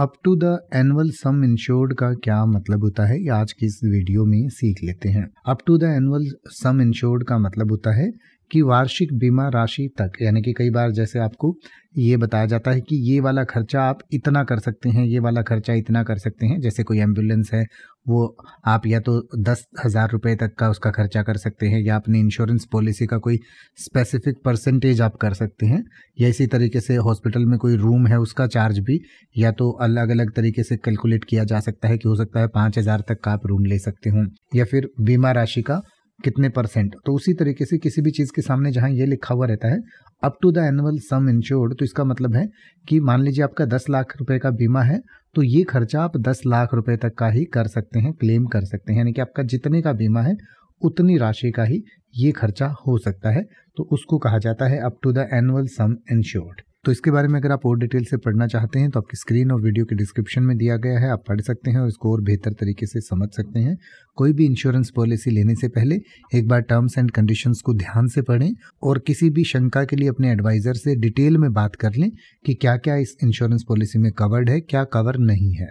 up to the annual sum insured का क्या मतलब होता है ये आज की इस वीडियो में सीख लेते हैं up to the annual sum insured का मतलब होता है की वार्षिक बीमा राशि तक यानी कि कई बार जैसे आपको ये बताया जाता है कि ये वाला खर्चा आप इतना कर सकते हैं ये वाला खर्चा इतना कर सकते हैं जैसे कोई एम्बुलेंस है वो आप या तो दस हज़ार रुपये तक का उसका खर्चा कर सकते हैं या अपनी इंश्योरेंस पॉलिसी का कोई स्पेसिफिक परसेंटेज आप कर सकते हैं या इसी तरीके से हॉस्पिटल में कोई रूम है उसका चार्ज भी या तो अलग अलग तरीके से कैलकुलेट किया जा सकता है कि हो सकता है पाँच हज़ार तक का आप रूम ले सकते हो या फिर बीमा राशि का कितने परसेंट तो उसी तरीके से किसी भी चीज़ के सामने जहाँ ये लिखा हुआ रहता है up to the annual sum insured तो इसका मतलब है कि मान लीजिए आपका दस लाख रुपए का बीमा है तो ये खर्चा आप दस लाख रुपए तक का ही कर सकते हैं क्लेम कर सकते हैं यानी कि आपका जितने का बीमा है उतनी राशि का ही ये खर्चा हो सकता है तो उसको कहा जाता है up to the annual sum insured तो इसके बारे में अगर आप और डिटेल से पढ़ना चाहते हैं तो आपकी स्क्रीन और वीडियो के डिस्क्रिप्शन में दिया गया है आप पढ़ सकते हैं और इसको और बेहतर तरीके से समझ सकते हैं कोई भी इंश्योरेंस पॉलिसी लेने से पहले एक बार टर्म्स एंड कंडीशंस को ध्यान से पढ़ें और किसी भी शंका के लिए अपने एडवाइज़र से डिटेल में बात कर लें कि क्या क्या इस इंश्योरेंस पॉलिसी में कवर्ड है क्या कवर नहीं है